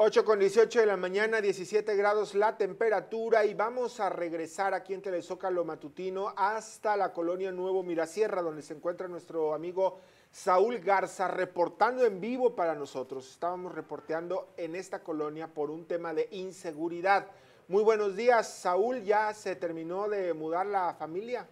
8 con 18 de la mañana, 17 grados la temperatura y vamos a regresar aquí en Telezócalo Matutino hasta la colonia Nuevo Mirasierra, donde se encuentra nuestro amigo Saúl Garza reportando en vivo para nosotros. Estábamos reporteando en esta colonia por un tema de inseguridad. Muy buenos días, Saúl, ¿ya se terminó de mudar la familia?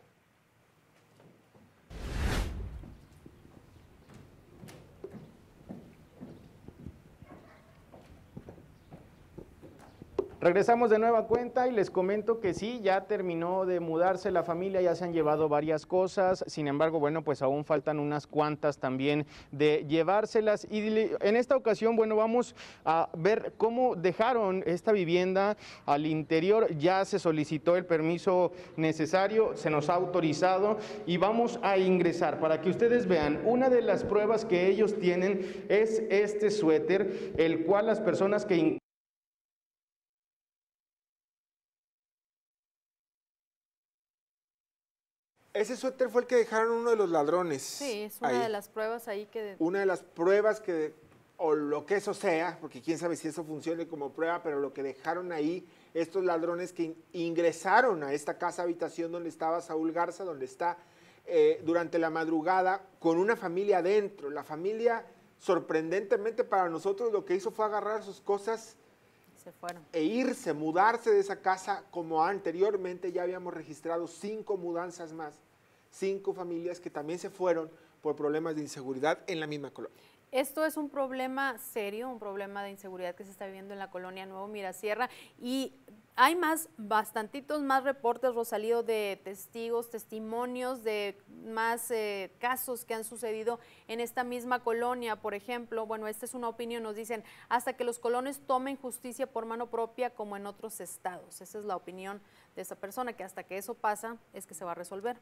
Regresamos de nueva cuenta y les comento que sí, ya terminó de mudarse la familia, ya se han llevado varias cosas, sin embargo, bueno, pues aún faltan unas cuantas también de llevárselas. Y en esta ocasión, bueno, vamos a ver cómo dejaron esta vivienda al interior, ya se solicitó el permiso necesario, se nos ha autorizado y vamos a ingresar. Para que ustedes vean, una de las pruebas que ellos tienen es este suéter, el cual las personas que Ese suéter fue el que dejaron uno de los ladrones. Sí, es una de las pruebas ahí que... Una de las pruebas que, o lo que eso sea, porque quién sabe si eso funcione como prueba, pero lo que dejaron ahí estos ladrones que ingresaron a esta casa habitación donde estaba Saúl Garza, donde está eh, durante la madrugada, con una familia adentro. La familia, sorprendentemente para nosotros, lo que hizo fue agarrar sus cosas e irse, mudarse de esa casa como anteriormente ya habíamos registrado cinco mudanzas más, cinco familias que también se fueron por problemas de inseguridad en la misma colonia. Esto es un problema serio, un problema de inseguridad que se está viviendo en la colonia Nuevo Mirasierra y hay más, bastantitos más reportes, Rosalío, de testigos, testimonios de más eh, casos que han sucedido en esta misma colonia. Por ejemplo, bueno, esta es una opinión, nos dicen, hasta que los colones tomen justicia por mano propia como en otros estados. Esa es la opinión de esa persona, que hasta que eso pasa es que se va a resolver.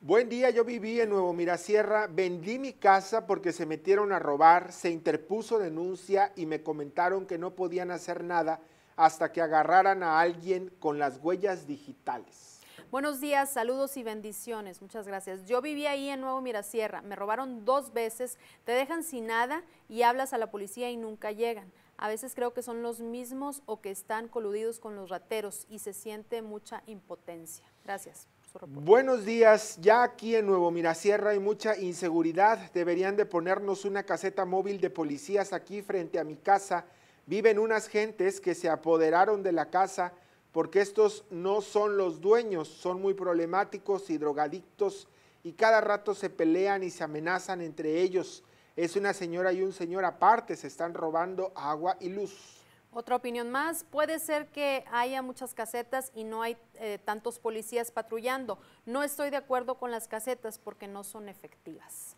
Buen día, yo viví en Nuevo Mirasierra, vendí mi casa porque se metieron a robar, se interpuso denuncia y me comentaron que no podían hacer nada hasta que agarraran a alguien con las huellas digitales. Buenos días, saludos y bendiciones, muchas gracias. Yo viví ahí en Nuevo Mirasierra, me robaron dos veces, te dejan sin nada y hablas a la policía y nunca llegan. A veces creo que son los mismos o que están coludidos con los rateros y se siente mucha impotencia. Gracias. Buenos días. Ya aquí en Nuevo Mirasierra hay mucha inseguridad. Deberían de ponernos una caseta móvil de policías aquí frente a mi casa. Viven unas gentes que se apoderaron de la casa porque estos no son los dueños, son muy problemáticos y drogadictos y cada rato se pelean y se amenazan entre ellos. Es una señora y un señor aparte, se están robando agua y luz. Otra opinión más, puede ser que haya muchas casetas y no hay eh, tantos policías patrullando. No estoy de acuerdo con las casetas porque no son efectivas.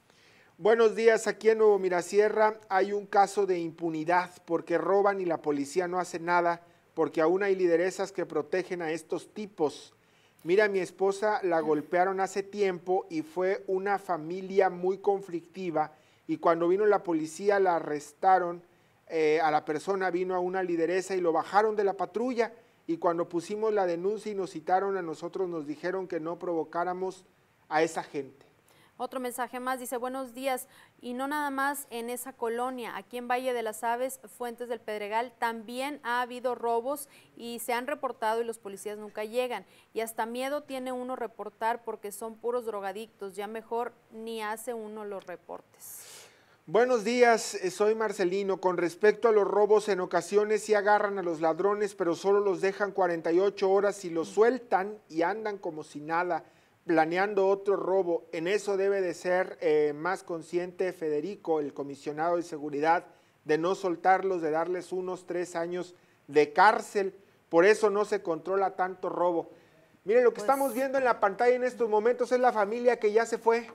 Buenos días, aquí en Nuevo Mirasierra hay un caso de impunidad porque roban y la policía no hace nada porque aún hay lideresas que protegen a estos tipos. Mira, mi esposa la golpearon hace tiempo y fue una familia muy conflictiva y cuando vino la policía la arrestaron eh, a la persona vino a una lideresa y lo bajaron de la patrulla y cuando pusimos la denuncia y nos citaron a nosotros nos dijeron que no provocáramos a esa gente. Otro mensaje más dice, buenos días, y no nada más en esa colonia, aquí en Valle de las Aves, Fuentes del Pedregal, también ha habido robos y se han reportado y los policías nunca llegan. Y hasta miedo tiene uno reportar porque son puros drogadictos, ya mejor ni hace uno los reportes. Buenos días, eh, soy Marcelino. Con respecto a los robos, en ocasiones sí agarran a los ladrones, pero solo los dejan 48 horas y los sueltan y andan como si nada, planeando otro robo. En eso debe de ser eh, más consciente Federico, el comisionado de seguridad, de no soltarlos, de darles unos tres años de cárcel. Por eso no se controla tanto robo. Miren, lo que pues estamos viendo en la pantalla en estos momentos es la familia que ya se fue.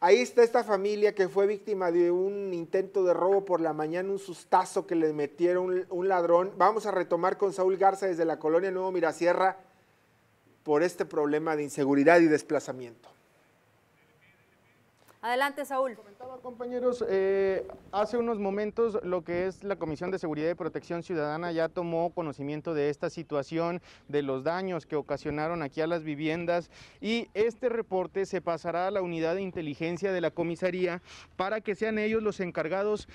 Ahí está esta familia que fue víctima de un intento de robo por la mañana, un sustazo que le metieron un ladrón. Vamos a retomar con Saúl Garza desde la colonia Nuevo Mirasierra por este problema de inseguridad y desplazamiento. Adelante, Saúl. Comentaba, compañeros, eh, hace unos momentos lo que es la Comisión de Seguridad y Protección Ciudadana ya tomó conocimiento de esta situación, de los daños que ocasionaron aquí a las viviendas y este reporte se pasará a la unidad de inteligencia de la comisaría para que sean ellos los encargados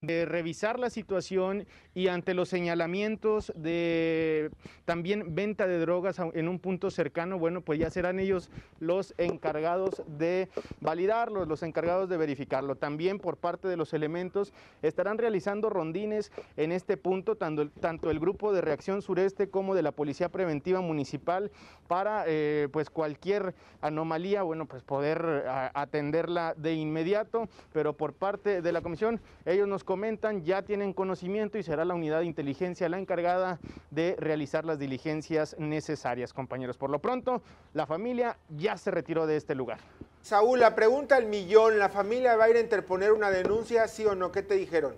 de revisar la situación y ante los señalamientos de también venta de drogas en un punto cercano, bueno, pues ya serán ellos los encargados de validarlo, los encargados de verificarlo. También por parte de los elementos estarán realizando rondines en este punto, tanto el, tanto el grupo de reacción sureste como de la Policía Preventiva Municipal para eh, pues cualquier anomalía, bueno, pues poder eh, atenderla de inmediato, pero por parte de la comisión ellos nos comentan ya tienen conocimiento y será la unidad de inteligencia la encargada de realizar las diligencias necesarias, compañeros. Por lo pronto, la familia ya se retiró de este lugar. Saúl, la pregunta al millón, ¿la familia va a ir a interponer una denuncia, sí o no? ¿Qué te dijeron?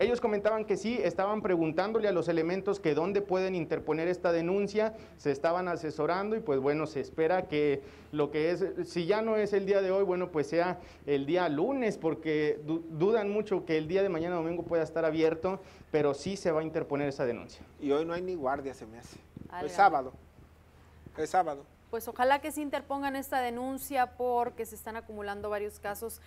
Ellos comentaban que sí, estaban preguntándole a los elementos que dónde pueden interponer esta denuncia, se estaban asesorando y pues bueno, se espera que lo que es, si ya no es el día de hoy, bueno, pues sea el día lunes, porque dudan mucho que el día de mañana domingo pueda estar abierto, pero sí se va a interponer esa denuncia. Y hoy no hay ni guardia, se me hace. Ah, es sábado. Es sábado pues ojalá que se interpongan esta denuncia porque se están acumulando varios casos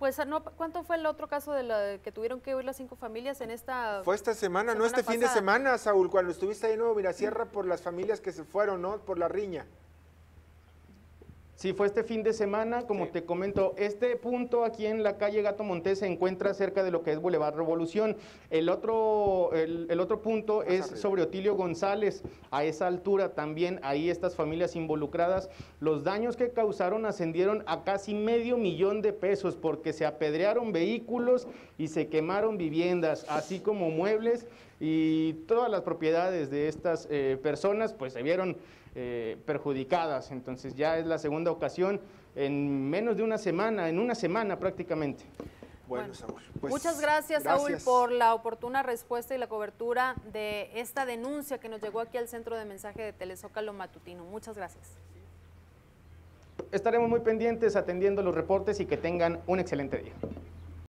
pues ah, no, ¿cuánto fue el otro caso de, la, que tuvieron que huir las cinco familias en esta Fue esta semana, no este fin de semana, Saúl, cuando estuviste ahí en Nuevo sierra por las familias que se fueron, ¿no? Por la riña. Sí, fue este fin de semana, como te comento, este punto aquí en la calle Gato Montés se encuentra cerca de lo que es Boulevard Revolución. El otro, el, otro punto es sobre Otilio González, a esa altura también, ahí estas familias involucradas. Los daños que causaron ascendieron a casi medio millón de pesos porque se apedrearon vehículos y se quemaron viviendas, así como muebles y todas las propiedades de estas eh, personas pues se vieron eh, perjudicadas. Entonces ya es la segunda ocasión en menos de una semana, en una semana prácticamente. Bueno, Saúl. Pues, muchas gracias, gracias, Saúl, por la oportuna respuesta y la cobertura de esta denuncia que nos llegó aquí al centro de mensaje de Telezócalo Matutino. Muchas gracias. Estaremos muy pendientes atendiendo los reportes y que tengan un excelente día.